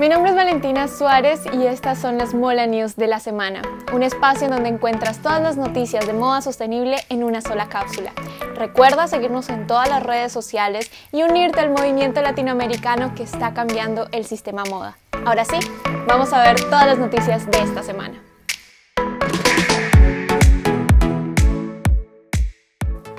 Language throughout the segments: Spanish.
Mi nombre es Valentina Suárez y estas son las Mola News de la semana, un espacio en donde encuentras todas las noticias de moda sostenible en una sola cápsula. Recuerda seguirnos en todas las redes sociales y unirte al movimiento latinoamericano que está cambiando el sistema moda. Ahora sí, vamos a ver todas las noticias de esta semana.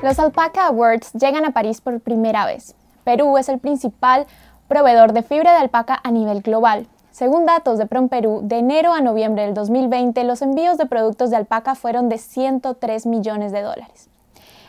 Los Alpaca Awards llegan a París por primera vez. Perú es el principal proveedor de fibra de alpaca a nivel global. Según datos de perú de enero a noviembre del 2020 los envíos de productos de alpaca fueron de 103 millones de dólares.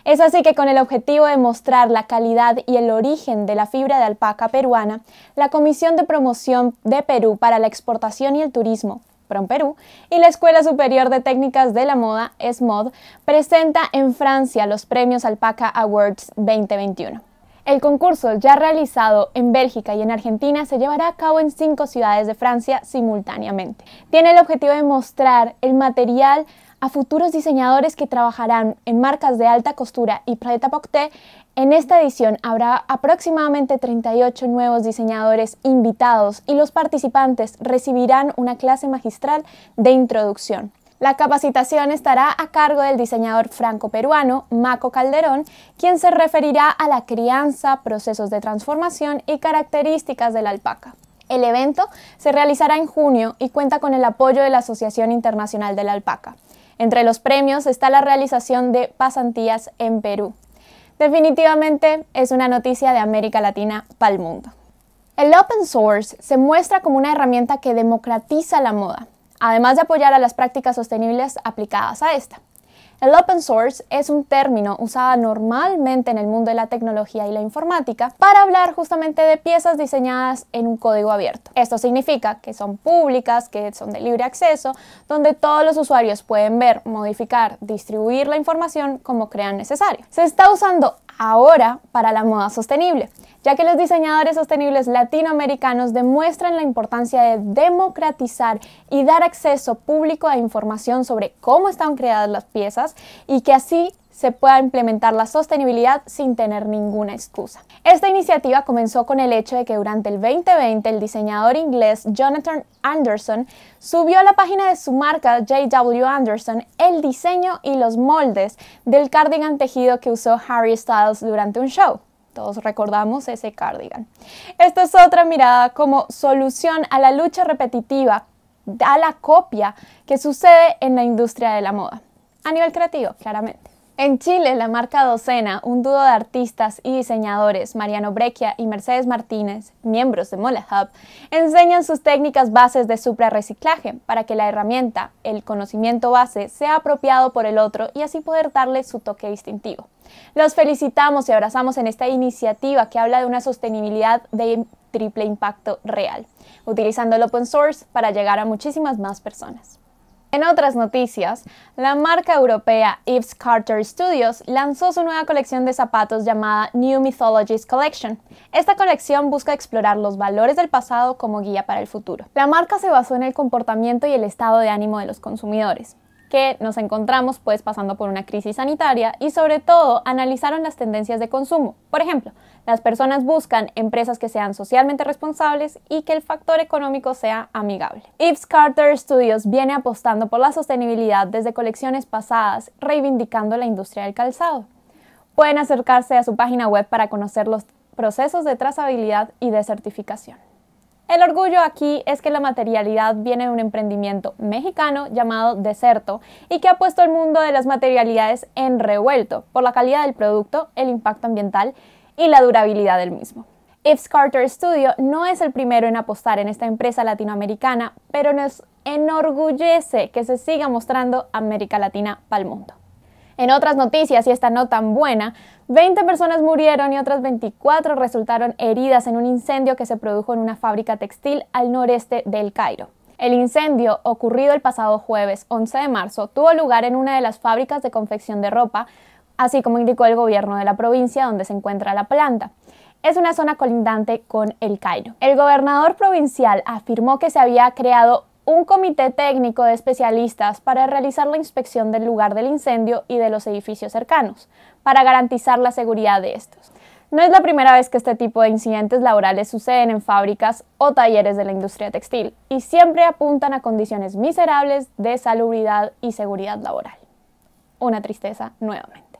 Es así que con el objetivo de mostrar la calidad y el origen de la fibra de alpaca peruana, la Comisión de Promoción de Perú para la Exportación y el Turismo, PromPerú, y la Escuela Superior de Técnicas de la Moda, ESMOD, presenta en Francia los premios Alpaca Awards 2021. El concurso ya realizado en Bélgica y en Argentina se llevará a cabo en cinco ciudades de Francia simultáneamente. Tiene el objetivo de mostrar el material a futuros diseñadores que trabajarán en marcas de alta costura y à porter en esta edición habrá aproximadamente 38 nuevos diseñadores invitados y los participantes recibirán una clase magistral de introducción. La capacitación estará a cargo del diseñador franco-peruano Maco Calderón, quien se referirá a la crianza, procesos de transformación y características de la alpaca. El evento se realizará en junio y cuenta con el apoyo de la Asociación Internacional de la Alpaca. Entre los premios está la realización de pasantías en Perú. Definitivamente es una noticia de América Latina para el mundo. El open source se muestra como una herramienta que democratiza la moda, además de apoyar a las prácticas sostenibles aplicadas a esta. El open source es un término usado normalmente en el mundo de la tecnología y la informática para hablar justamente de piezas diseñadas en un código abierto. Esto significa que son públicas, que son de libre acceso, donde todos los usuarios pueden ver, modificar, distribuir la información como crean necesario. Se está usando ahora para la moda sostenible ya que los diseñadores sostenibles latinoamericanos demuestran la importancia de democratizar y dar acceso público a información sobre cómo están creadas las piezas y que así se pueda implementar la sostenibilidad sin tener ninguna excusa. Esta iniciativa comenzó con el hecho de que durante el 2020 el diseñador inglés Jonathan Anderson subió a la página de su marca JW Anderson el diseño y los moldes del cardigan tejido que usó Harry Styles durante un show. Todos recordamos ese cardigan. Esta es otra mirada como solución a la lucha repetitiva, a la copia que sucede en la industria de la moda. A nivel creativo, claramente. En Chile, la marca Docena, un dúo de artistas y diseñadores, Mariano Breccia y Mercedes Martínez, miembros de Mola Hub, enseñan sus técnicas bases de suprarreciclaje para que la herramienta, el conocimiento base, sea apropiado por el otro y así poder darle su toque distintivo. Los felicitamos y abrazamos en esta iniciativa que habla de una sostenibilidad de triple impacto real, utilizando el open source para llegar a muchísimas más personas. En otras noticias, la marca europea Yves Carter Studios lanzó su nueva colección de zapatos llamada New Mythologies Collection. Esta colección busca explorar los valores del pasado como guía para el futuro. La marca se basó en el comportamiento y el estado de ánimo de los consumidores que nos encontramos pues pasando por una crisis sanitaria y sobre todo analizaron las tendencias de consumo. Por ejemplo, las personas buscan empresas que sean socialmente responsables y que el factor económico sea amigable. Yves Carter Studios viene apostando por la sostenibilidad desde colecciones pasadas, reivindicando la industria del calzado. Pueden acercarse a su página web para conocer los procesos de trazabilidad y de certificación. El orgullo aquí es que la materialidad viene de un emprendimiento mexicano llamado Deserto y que ha puesto el mundo de las materialidades en revuelto por la calidad del producto, el impacto ambiental y la durabilidad del mismo. Ifs Carter Studio no es el primero en apostar en esta empresa latinoamericana, pero nos enorgullece que se siga mostrando América Latina para el mundo. En otras noticias, y esta no tan buena, 20 personas murieron y otras 24 resultaron heridas en un incendio que se produjo en una fábrica textil al noreste del Cairo. El incendio, ocurrido el pasado jueves 11 de marzo, tuvo lugar en una de las fábricas de confección de ropa, así como indicó el gobierno de la provincia donde se encuentra la planta es una zona colindante con el Cairo. El gobernador provincial afirmó que se había creado un comité técnico de especialistas para realizar la inspección del lugar del incendio y de los edificios cercanos, para garantizar la seguridad de estos. No es la primera vez que este tipo de incidentes laborales suceden en fábricas o talleres de la industria textil y siempre apuntan a condiciones miserables de salubridad y seguridad laboral. Una tristeza nuevamente.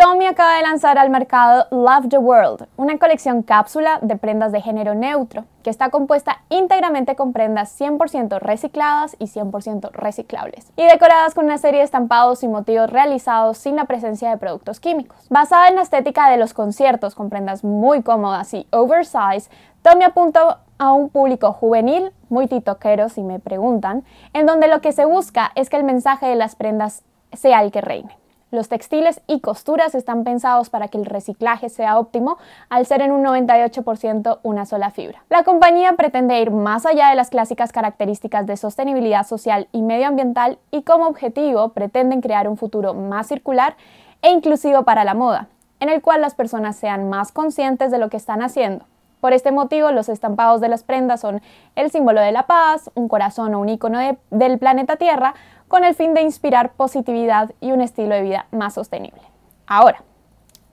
Tommy acaba de lanzar al mercado Love the World, una colección cápsula de prendas de género neutro, que está compuesta íntegramente con prendas 100% recicladas y 100% reciclables, y decoradas con una serie de estampados y motivos realizados sin la presencia de productos químicos. Basada en la estética de los conciertos, con prendas muy cómodas y oversize, Tommy apuntó a un público juvenil, muy titoquero si me preguntan, en donde lo que se busca es que el mensaje de las prendas sea el que reine. Los textiles y costuras están pensados para que el reciclaje sea óptimo al ser en un 98% una sola fibra. La compañía pretende ir más allá de las clásicas características de sostenibilidad social y medioambiental y como objetivo pretenden crear un futuro más circular e inclusivo para la moda, en el cual las personas sean más conscientes de lo que están haciendo. Por este motivo, los estampados de las prendas son el símbolo de la paz, un corazón o un icono del planeta Tierra, con el fin de inspirar positividad y un estilo de vida más sostenible. Ahora,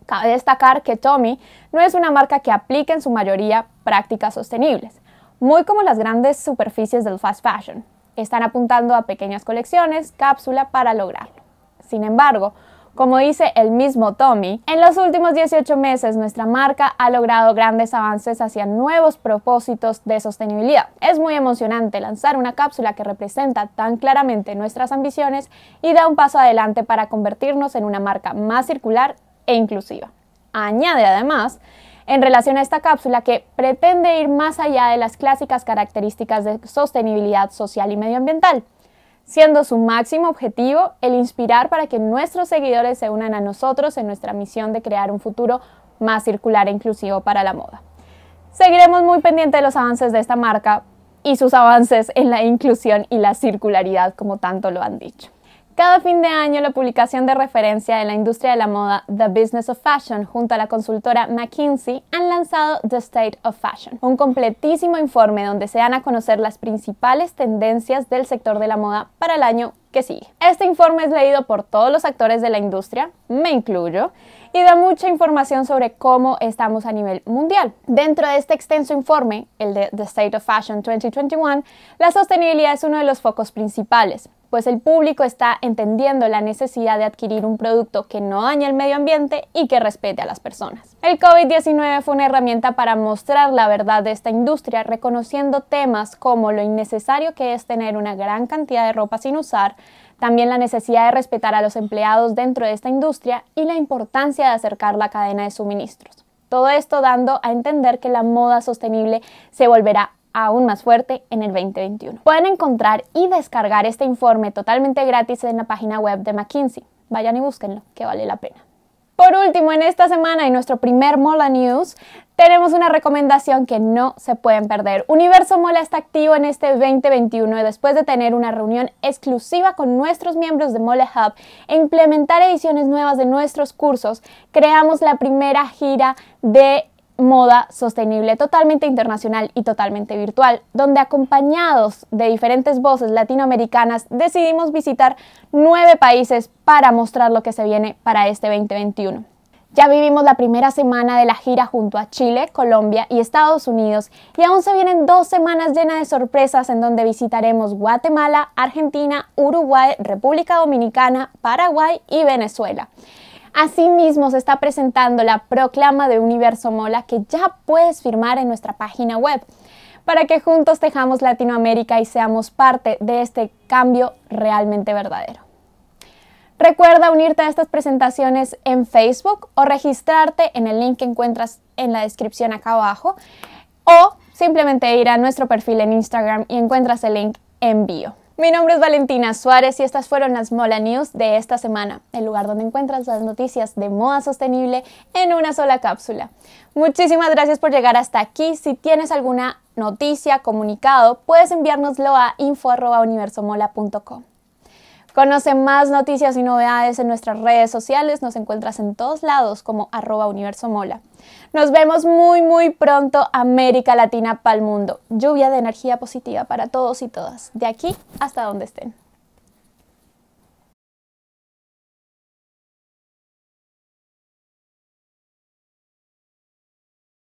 cabe destacar que Tommy no es una marca que aplique en su mayoría prácticas sostenibles, muy como las grandes superficies del fast fashion. Están apuntando a pequeñas colecciones, cápsula para lograrlo. Sin embargo, como dice el mismo Tommy, en los últimos 18 meses nuestra marca ha logrado grandes avances hacia nuevos propósitos de sostenibilidad. Es muy emocionante lanzar una cápsula que representa tan claramente nuestras ambiciones y da un paso adelante para convertirnos en una marca más circular e inclusiva. Añade además en relación a esta cápsula que pretende ir más allá de las clásicas características de sostenibilidad social y medioambiental siendo su máximo objetivo el inspirar para que nuestros seguidores se unan a nosotros en nuestra misión de crear un futuro más circular e inclusivo para la moda. Seguiremos muy pendientes de los avances de esta marca y sus avances en la inclusión y la circularidad como tanto lo han dicho. Cada fin de año, la publicación de referencia de la industria de la moda The Business of Fashion junto a la consultora McKinsey han lanzado The State of Fashion, un completísimo informe donde se dan a conocer las principales tendencias del sector de la moda para el año que sigue. Este informe es leído por todos los actores de la industria, me incluyo, y da mucha información sobre cómo estamos a nivel mundial. Dentro de este extenso informe, el de The State of Fashion 2021, la sostenibilidad es uno de los focos principales pues el público está entendiendo la necesidad de adquirir un producto que no dañe el medio ambiente y que respete a las personas. El COVID-19 fue una herramienta para mostrar la verdad de esta industria, reconociendo temas como lo innecesario que es tener una gran cantidad de ropa sin usar, también la necesidad de respetar a los empleados dentro de esta industria y la importancia de acercar la cadena de suministros. Todo esto dando a entender que la moda sostenible se volverá aún más fuerte en el 2021. Pueden encontrar y descargar este informe totalmente gratis en la página web de McKinsey. Vayan y búsquenlo, que vale la pena. Por último, en esta semana y nuestro primer Mola News, tenemos una recomendación que no se pueden perder. Universo Mola está activo en este 2021 y después de tener una reunión exclusiva con nuestros miembros de Mola Hub e implementar ediciones nuevas de nuestros cursos. Creamos la primera gira de moda sostenible totalmente internacional y totalmente virtual, donde acompañados de diferentes voces latinoamericanas decidimos visitar nueve países para mostrar lo que se viene para este 2021. Ya vivimos la primera semana de la gira junto a Chile, Colombia y Estados Unidos y aún se vienen dos semanas llenas de sorpresas en donde visitaremos Guatemala, Argentina, Uruguay, República Dominicana, Paraguay y Venezuela. Asimismo, se está presentando la proclama de Universo Mola que ya puedes firmar en nuestra página web para que juntos tejamos Latinoamérica y seamos parte de este cambio realmente verdadero. Recuerda unirte a estas presentaciones en Facebook o registrarte en el link que encuentras en la descripción acá abajo o simplemente ir a nuestro perfil en Instagram y encuentras el link en bio. Mi nombre es Valentina Suárez y estas fueron las Mola News de esta semana, el lugar donde encuentras las noticias de moda sostenible en una sola cápsula. Muchísimas gracias por llegar hasta aquí. Si tienes alguna noticia, comunicado, puedes enviárnoslo a info.universomola.com. Conoce más noticias y novedades en nuestras redes sociales. Nos encuentras en todos lados como arroba universo mola. Nos vemos muy, muy pronto, América Latina para el mundo. Lluvia de energía positiva para todos y todas, de aquí hasta donde estén.